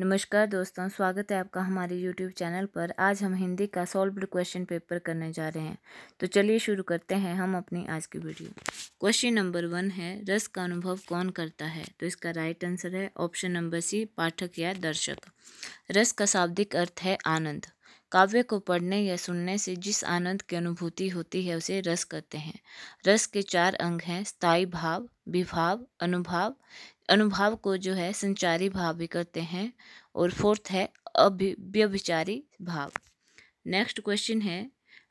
नमस्कार दोस्तों स्वागत है आपका हमारे YouTube चैनल पर आज हम हिंदी का सॉल्व क्वेश्चन पेपर करने जा रहे हैं तो चलिए शुरू करते हैं हम अपनी आज की वीडियो क्वेश्चन नंबर वन है रस का अनुभव कौन करता है तो इसका राइट आंसर है ऑप्शन नंबर सी पाठक या दर्शक रस का शाब्दिक अर्थ है आनंद काव्य को पढ़ने या सुनने से जिस आनंद की अनुभूति होती है उसे रस कहते हैं रस के चार अंग हैं स्थायी भाव विभाव अनुभाव अनुभाव को जो है संचारी भाव भी करते हैं और फोर्थ है अभिव्यभिचारी भाव नेक्स्ट क्वेश्चन है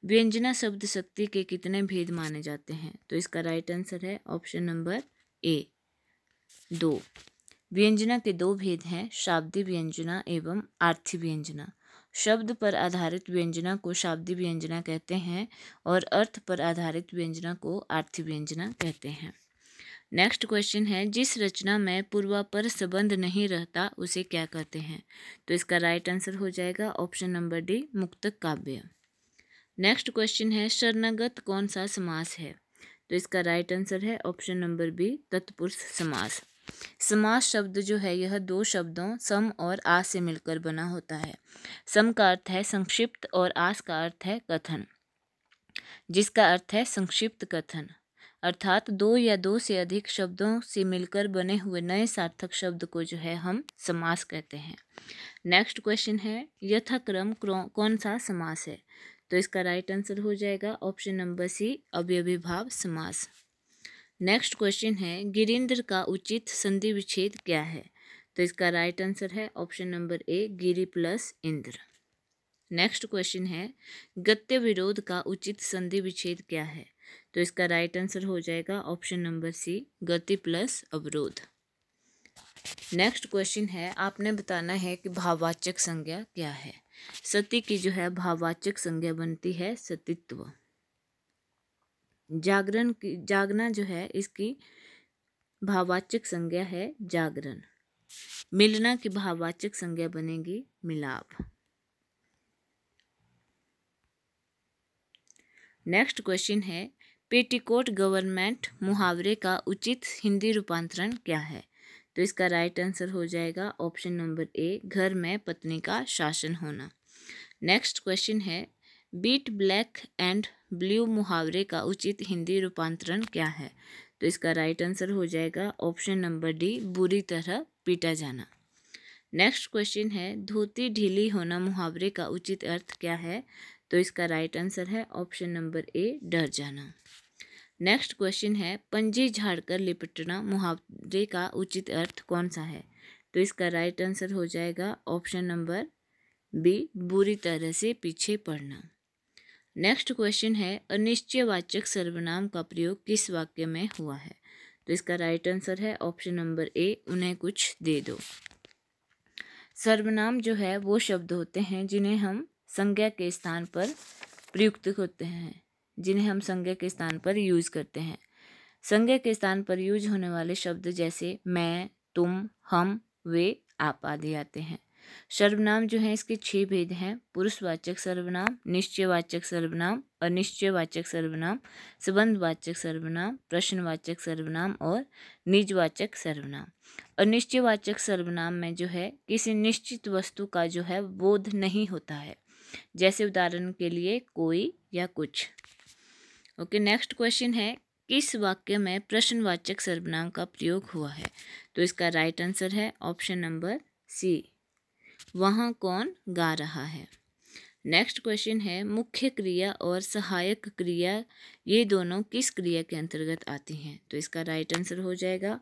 व्यंजना शब्द शक्ति के कितने भेद माने जाते हैं तो इसका राइट आंसर है ऑप्शन नंबर ए दो व्यंजना के दो भेद हैं शाब्दी व्यंजना एवं आर्थिक व्यंजना शब्द पर आधारित व्यंजना को शाब्दी व्यंजना कहते हैं और अर्थ पर आधारित व्यंजना को आर्थिक व्यंजना कहते हैं नेक्स्ट क्वेश्चन है जिस रचना में पूर्वापर संबंध नहीं रहता उसे क्या कहते हैं तो इसका राइट आंसर हो जाएगा ऑप्शन नंबर डी मुक्त काव्य नेक्स्ट क्वेश्चन है शरणागत कौन सा समास है तो इसका राइट आंसर है ऑप्शन नंबर बी तत्पुरुष समास समास शब्द जो है यह दो शब्दों सम और आस से मिलकर बना होता है सम का अर्थ है संक्षिप्त और आस का अर्थ है कथन जिसका अर्थ है संक्षिप्त कथन अर्थात दो या दो से अधिक शब्दों से मिलकर बने हुए नए सार्थक शब्द को जो है हम समास कहते हैं नेक्स्ट क्वेश्चन है यथाक्रम कौन सा समास है तो इसका राइट आंसर हो जाएगा ऑप्शन नंबर सी अव्यभिभाव समास नेक्स्ट क्वेश्चन है गिरिंद्र का उचित संधि विच्छेद क्या है तो इसका राइट आंसर है ऑप्शन नंबर ए गिरी प्लस इंद्र नेक्स्ट क्वेश्चन है गत्य विरोध का उचित संधि विच्छेद क्या है तो इसका राइट आंसर हो जाएगा ऑप्शन नंबर सी गति प्लस अवरोध नेक्स्ट क्वेश्चन है आपने बताना है कि भाववाचक संज्ञा क्या है सती की जो है भाववाचक संज्ञा बनती है सतीत्व जागरण की जागना जो है इसकी भाववाचक संज्ञा है जागरण मिलना की भाववाचक संज्ञा बनेगी मिलाप नेक्स्ट क्वेश्चन है पेटीकोट गवर्नमेंट मुहावरे का उचित हिंदी रूपांतरण क्या है तो इसका राइट आंसर हो जाएगा ऑप्शन नंबर ए घर में पत्नी का शासन होना नेक्स्ट क्वेश्चन है बीट ब्लैक एंड ब्लू मुहावरे का उचित हिंदी रूपांतरण क्या है तो इसका राइट आंसर हो जाएगा ऑप्शन नंबर डी बुरी तरह पीटा जाना नेक्स्ट क्वेश्चन है धोती ढीली होना मुहावरे का उचित अर्थ क्या है तो इसका राइट आंसर है ऑप्शन नंबर ए डर जाना नेक्स्ट क्वेश्चन है पंजी झाड़कर लिपटना मुहावरे का उचित अर्थ कौन सा है तो इसका राइट आंसर हो जाएगा ऑप्शन नंबर बी बुरी तरह से पीछे पड़ना नेक्स्ट क्वेश्चन है अनिश्चयवाचक सर्वनाम का प्रयोग किस वाक्य में हुआ है तो इसका राइट आंसर है ऑप्शन नंबर ए उन्हें कुछ दे दो सर्वनाम जो है वो शब्द होते हैं जिन्हें हम संज्ञा के स्थान पर प्रयुक्त होते हैं जिन्हें हम संज्ञा के स्थान पर यूज करते हैं संज्ञा के स्थान पर यूज होने वाले शब्द जैसे मैं तुम हम वे आप आदि आते हैं सर्वनाम जो है इसके छह भेद हैं पुरुषवाचक सर्वनाम निश्चयवाचक सर्वनाम अनिश्चयवाचक सर्वनाम संबंधवाचक सर्वनाम प्रश्नवाचक सर्वनाम और निजवाचक सर्वनाम अनिश्चयवाचक सर्वनाम में जो है किसी निश्चित वस्तु का जो है बोध नहीं होता है जैसे उदाहरण के लिए कोई या कुछ ओके नेक्स्ट क्वेश्चन है किस वाक्य में प्रश्नवाचक सर्वनाम का प्रयोग हुआ है तो इसका राइट आंसर है ऑप्शन नंबर सी वहाँ कौन गा रहा है नेक्स्ट क्वेश्चन है मुख्य क्रिया और सहायक क्रिया ये दोनों किस क्रिया के अंतर्गत आती हैं तो इसका राइट आंसर हो जाएगा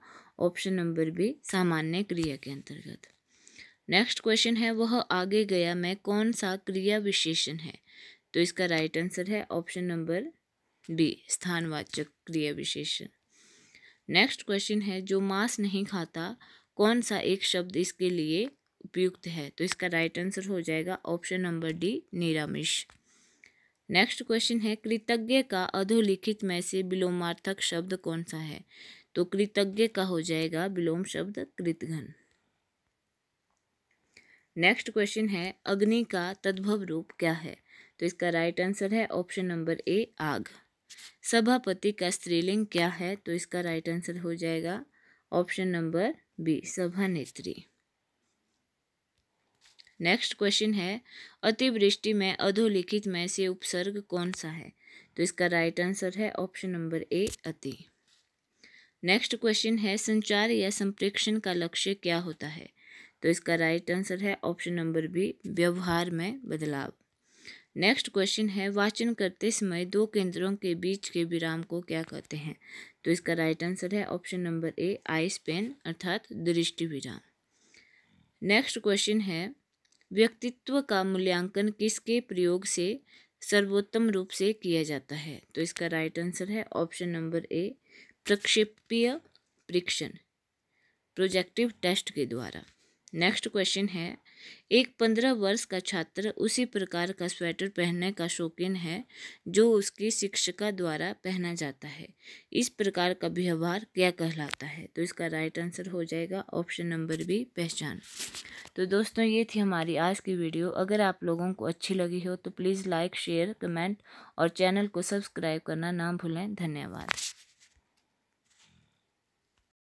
ऑप्शन नंबर बी सामान्य क्रिया के अंतर्गत नेक्स्ट क्वेश्चन है वह आगे गया मैं कौन सा क्रिया विशेषण है तो इसका राइट right आंसर है ऑप्शन नंबर बी स्थानवाचक क्रिया विशेषण नेक्स्ट क्वेश्चन है जो मांस नहीं खाता कौन सा एक शब्द इसके लिए उपयुक्त है तो इसका राइट right आंसर हो जाएगा ऑप्शन नंबर डी निरामिष नेक्स्ट क्वेश्चन है कृतज्ञ का अधोलिखित में से विलोमार्थक शब्द कौन सा है तो कृतज्ञ का हो जाएगा विलोम शब्द कृतघन नेक्स्ट क्वेश्चन है अग्नि का तद्भव रूप क्या है तो इसका राइट आंसर है ऑप्शन नंबर ए आग सभापति का स्त्रीलिंग क्या है तो इसका राइट आंसर हो जाएगा ऑप्शन नंबर बी सभा नेत्री नेक्स्ट क्वेश्चन है अतिवृष्टि में अधोलिखित में से उपसर्ग कौन सा है तो इसका राइट आंसर है ऑप्शन नंबर ए अति नेक्स्ट क्वेश्चन है संचार या संप्रेक्षण का लक्ष्य क्या होता है तो इसका राइट आंसर है ऑप्शन नंबर बी व्यवहार में बदलाव नेक्स्ट क्वेश्चन है वाचन करते समय दो केंद्रों के बीच के विराम को क्या कहते हैं तो इसका राइट आंसर है option number A eye span अर्थात दृष्टि विराम नेक्स्ट क्वेश्चन है व्यक्तित्व का मूल्यांकन किसके प्रयोग से सर्वोत्तम रूप से किया जाता है तो इसका राइट आंसर है ऑप्शन नंबर ए प्रक्षेपीय परीक्षण प्रोजेक्टिव टेस्ट के द्वारा नेक्स्ट क्वेश्चन है एक पंद्रह वर्ष का छात्र उसी प्रकार का स्वेटर पहनने का शौकीन है जो उसकी शिक्षिका द्वारा पहना जाता है इस प्रकार का व्यवहार क्या कहलाता है तो इसका राइट आंसर हो जाएगा ऑप्शन नंबर बी पहचान तो दोस्तों ये थी हमारी आज की वीडियो अगर आप लोगों को अच्छी लगी हो तो प्लीज़ लाइक शेयर कमेंट और चैनल को सब्सक्राइब करना ना भूलें धन्यवाद